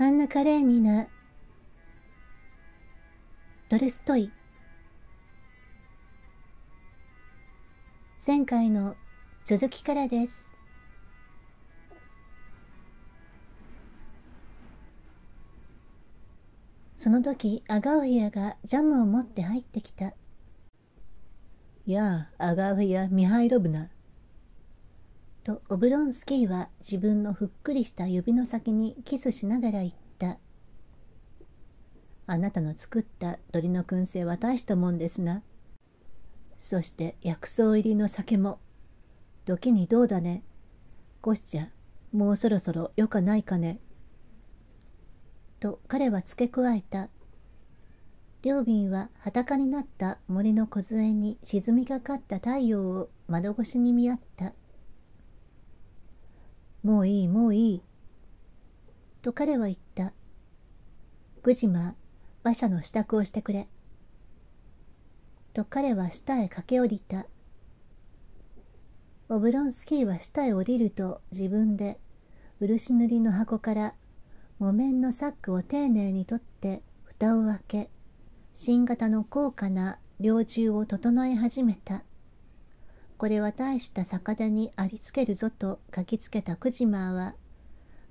あんな華麗にな。ドルストイ。前回の続きからです。その時、アガオヒアがジャムを持って入ってきた。やあ、アガオヒア、ミハイロブナ。とオブロンスキーは自分のふっくりした指の先にキスしながら言った。あなたの作った鳥の燻製は大したもんですな。そして薬草入りの酒も。時にどうだね。ゴシちゃん、もうそろそろよかないかね。と彼は付け加えた。両瓶は裸になった森の梢に沈みかかった太陽を窓越しに見合った。もういいもういい。と彼は言った。グジマ、馬車の支度をしてくれ。と彼は下へ駆け下りた。オブロンスキーは下へ降りると自分で漆塗りの箱から木綿のサックを丁寧に取って蓋を開け新型の高価な猟銃を整え始めたこれは大した魚にありつけるぞと書きつけたクジマーは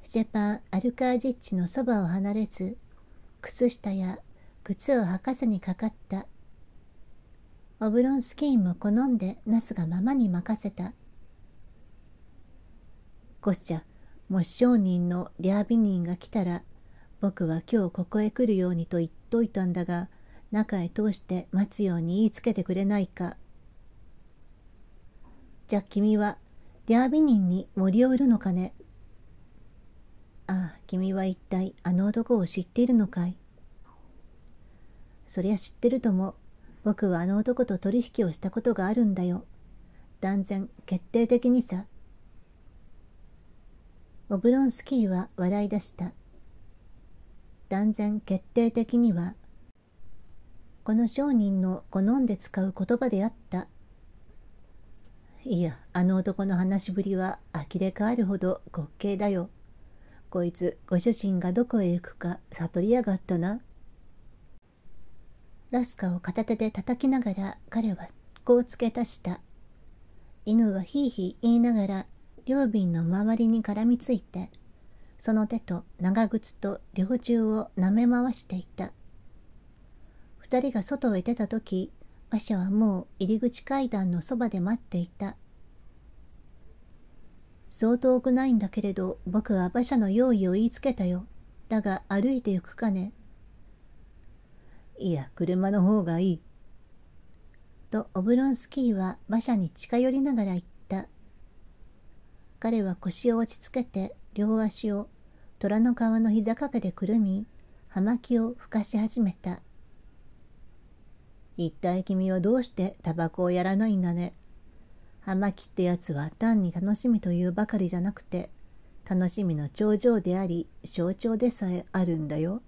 ジェパン・アルカージッチのそばを離れず靴下や靴を履かせにかかったオブロンスキーも好んでナスがままに任せたゴちゃんもし商人のリャービニンが来たら僕は今日ここへ来るようにと言っといたんだが中へ通して待つように言いつけてくれないかじゃあ君はリャービニンに森を売るのかねああ君は一体あの男を知っているのかいそりゃ知ってるとも僕はあの男と取引をしたことがあるんだよ断然決定的にさオブロンスキーは笑い出した断然決定的にはこの商人の好んで使う言葉であったいや、あの男の話しぶりは呆れ返るほど滑稽だよ。こいつ、ご主人がどこへ行くか悟りやがったな。ラスカを片手で叩きながら彼はこう付け足した。犬はひいひい言いながら両瓶の周りに絡みついて、その手と長靴と猟銃を舐め回していた。二人が外へ出た時、馬車はもう入り口階段のそばで待っていた。そう遠くないんだけれど、僕は馬車の用意を言いつけたよ。だが歩いて行くかね。いや、車の方がいい。と、オブロンスキーは馬車に近寄りながら言った。彼は腰を落ち着けて、両足を虎の皮の膝掛けでくるみ、葉巻をふかし始めた。一体君はどうしてタバコをやらないんだね。葉巻ってやつは単に楽しみというばかりじゃなくて、楽しみの頂上であり、象徴でさえあるんだよ。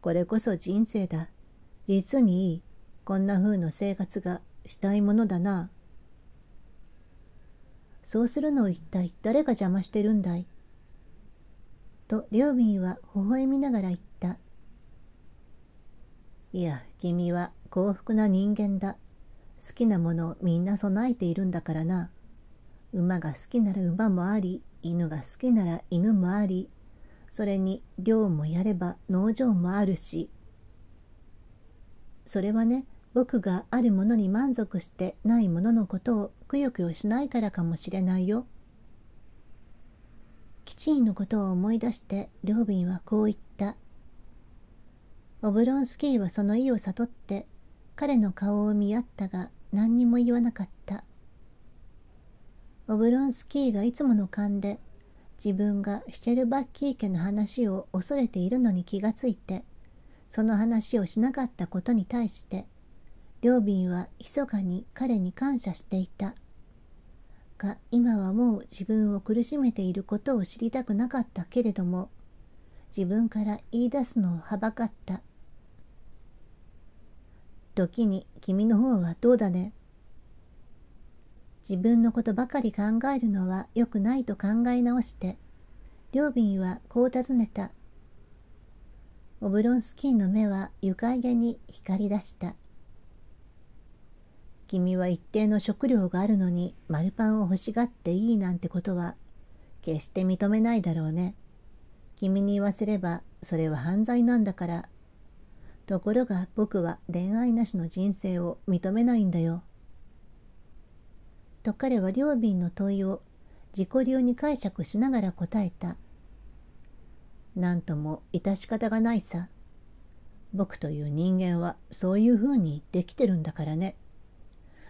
これこそ人生だ。実にいい。こんな風の生活がしたいものだな。そうするのを一体誰が邪魔してるんだいと、両ョは微笑みながら言った。いや、君は幸福な人間だ。好きなものをみんな備えているんだからな。馬が好きなら馬もあり、犬が好きなら犬もあり、それに漁もやれば農場もあるし。それはね、僕があるものに満足してないもののことをくよくよしないからかもしれないよ。キチンのことを思い出して、両瓶はこう言った。オブロンスキーはその意を悟って彼の顔を見合ったが何にも言わなかったオブロンスキーがいつもの勘で自分がシェルバッキー家の話を恐れているのに気がついてその話をしなかったことに対して両ンは密かに彼に感謝していたが今はもう自分を苦しめていることを知りたくなかったけれども自分から言い出すのをはばかった。時に君の方はどうだね。自分のことばかり考えるのは良くないと考え直して、両瓶はこう尋ねた。オブロンスキーの目は床げに光り出した。君は一定の食料があるのに丸パンを欲しがっていいなんてことは決して認めないだろうね。君に言わせればそれは犯罪なんだからところが僕は恋愛なしの人生を認めないんだよ。と彼は両瓶の問いを自己流に解釈しながら答えた。なんとも致し方がないさ。僕という人間はそういうふうにできてるんだからね。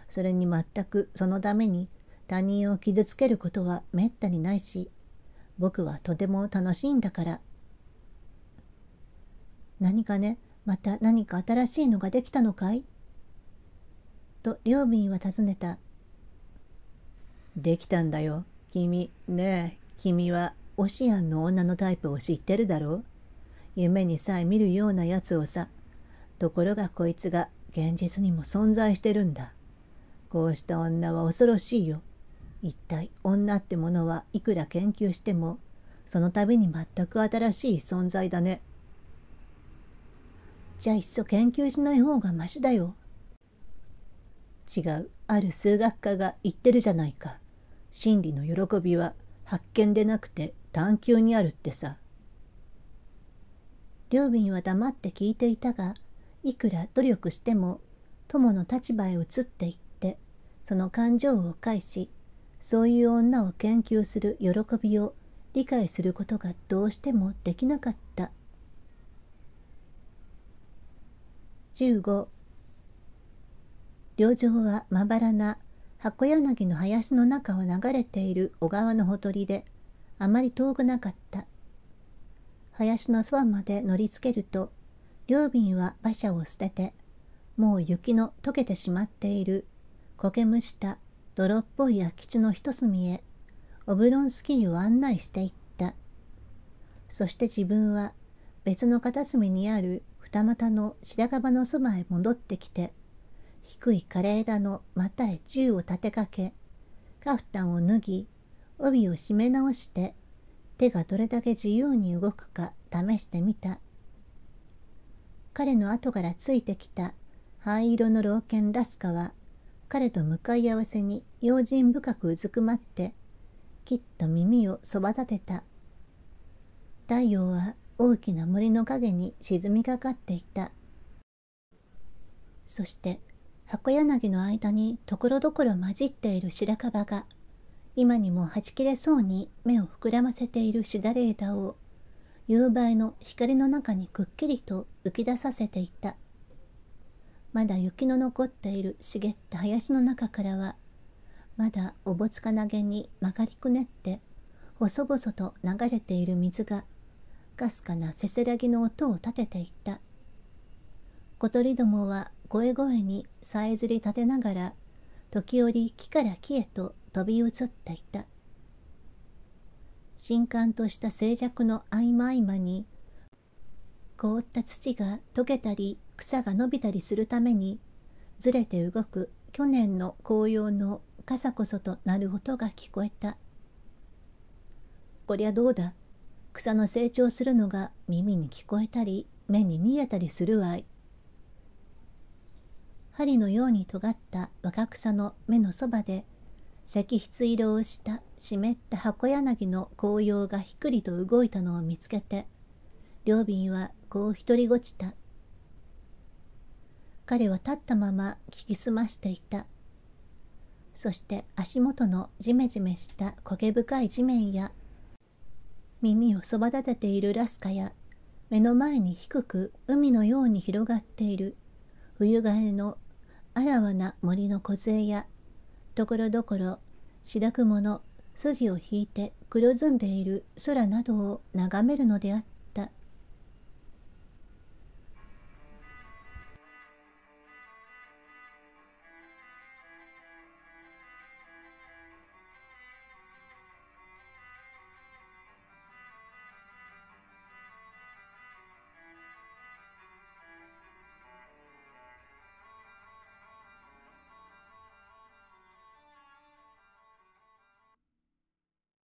それに全くそのために他人を傷つけることはめったにないし、僕はとても楽しいんだから。何かね、また何か新しいのができたのかいと両便は尋ねた。できたんだよ。君、ねえ、君はオシアンの女のタイプを知ってるだろう夢にさえ見るようなやつをさ。ところがこいつが現実にも存在してるんだ。こうした女は恐ろしいよ。一体女ってものはいくら研究してもその度に全く新しい存在だね。じゃあいっそ研究しない方がマシだよ。違う、ある数学家が言ってるじゃないか。真理の喜びは発見でなくて探求にあるってさ。両敏は黙って聞いていたが、いくら努力しても友の立場へ移っていってその感情を介しそういう女を研究する喜びを理解することがどうしてもできなかった15両城はまばらな箱柳の林の中を流れている小川のほとりであまり遠くなかった林のそばまで乗りつけると両瓶は馬車を捨ててもう雪の溶けてしまっている苔むした泥っぽい空き地の一隅へオブロンスキーを案内していったそして自分は別の片隅にある二股の白樺のそばへ戻ってきて、低い枯れ枝の股へ銃を立てかけ、カフタンを脱ぎ、帯を締め直して、手がどれだけ自由に動くか試してみた。彼の後からついてきた灰色の老犬ラスカは、彼と向かい合わせに用心深くうずくまって、きっと耳をそば立てた。太陽は大きな森の影に沈みかかっていたそして箱柳の間にところどころ混じっている白樺が今にもはち切れそうに目を膨らませているしだれ枝を夕映の光の中にくっきりと浮き出させていたまだ雪の残っている茂った林の中からはまだおぼつかなげに曲がりくねって細々と流れている水がかすかなせせらぎの音を立てていった小鳥どもは声声にさえずり立てながら時折木から木へと飛び移っていた新刊とした静寂の合間合間に凍った土が溶けたり草が伸びたりするためにずれて動く去年の紅葉の傘こそとなる音が聞こえたこりゃどうだ草の成長するのが耳に聞こえたり目に見えたりするわい。針のように尖った若草の目のそばで石筆色をした湿った箱柳の紅葉がひっくりと動いたのを見つけて両瓶はこう独りごちた彼は立ったまま聞き澄ましていたそして足元のじめじめした焦げ深い地面や耳をそば立てているラスカや目の前に低く海のように広がっている冬替えのあらわな森の梢やところどころ白雲の筋を引いて黒ずんでいる空などを眺めるのであった。